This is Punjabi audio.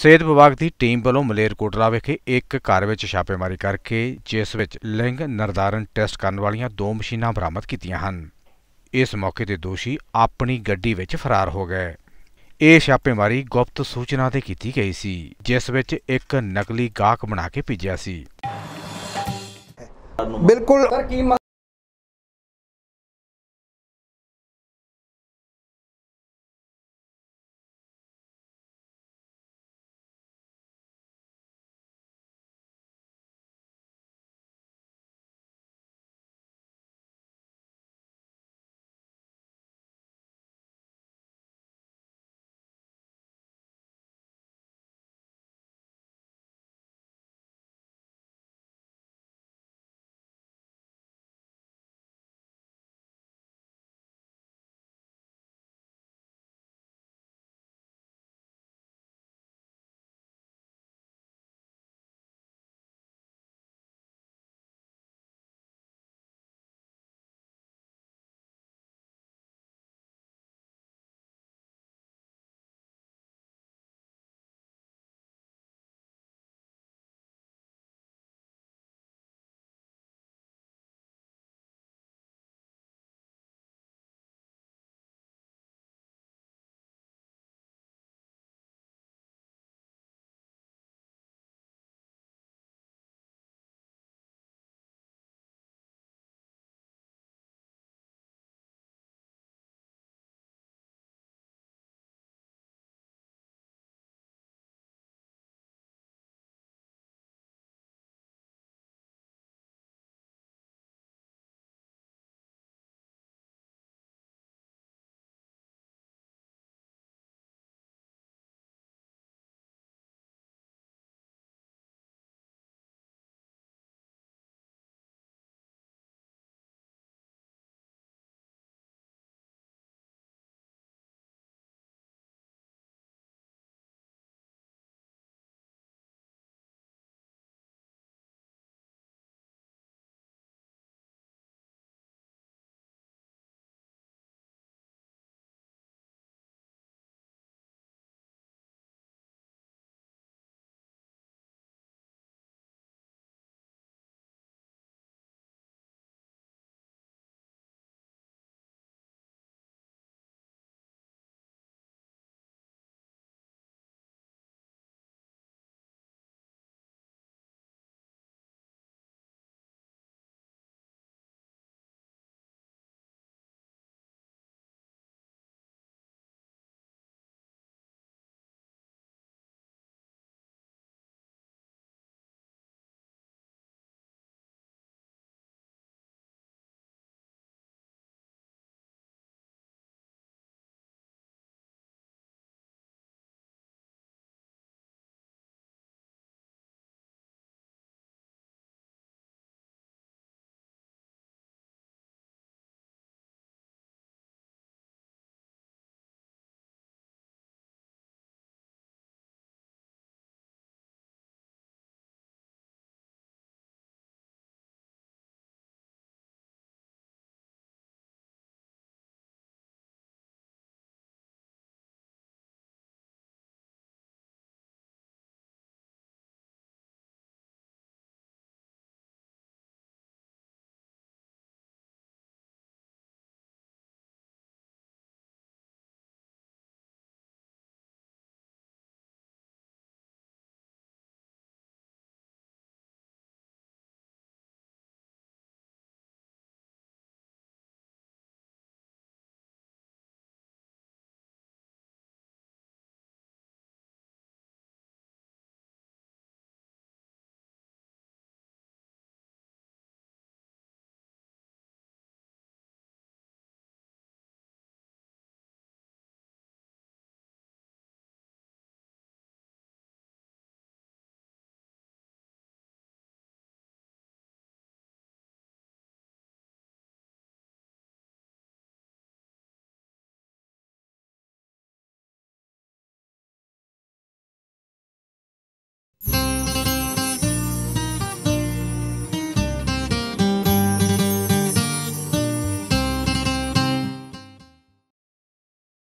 ਸਿਹਤ ਵਿਭਾਗ ਦੀ ਟੀਮ ਵੱਲੋਂ ਮਲੇਰਕੋਟਲਾ ਵਿਖੇ ਇੱਕ ਘਰ ਵਿੱਚ ਛਾਪੇਮਾਰੀ ਕਰਕੇ ਜਿਸ ਵਿੱਚ ਲਿੰਗ ਨਿਰਧਾਰਨ ਟੈਸਟ ਕਰਨ ਵਾਲੀਆਂ ਦੋ ਮਸ਼ੀਨਾਂ ਬਰਾਮਦ ਕੀਤੀਆਂ ਹਨ ਇਸ ਮੌਕੇ ਤੇ ਦੋਸ਼ੀ ਆਪਣੀ ਗੱਡੀ ਵਿੱਚ ਫਰਾਰ ਹੋ ਗਏ ਇਹ ਛਾਪੇਮਾਰੀ ਗੁਪਤ ਸੂਚਨਾ ਤੇ ਕੀਤੀ ਗਈ ਸੀ ਜਿਸ ਵਿੱਚ ਇੱਕ ਨਕਲੀ ਗਾਹਕ ਬਣਾ ਕੇ ਭੇਜਿਆ ਸੀ ਬਿਲਕੁਲ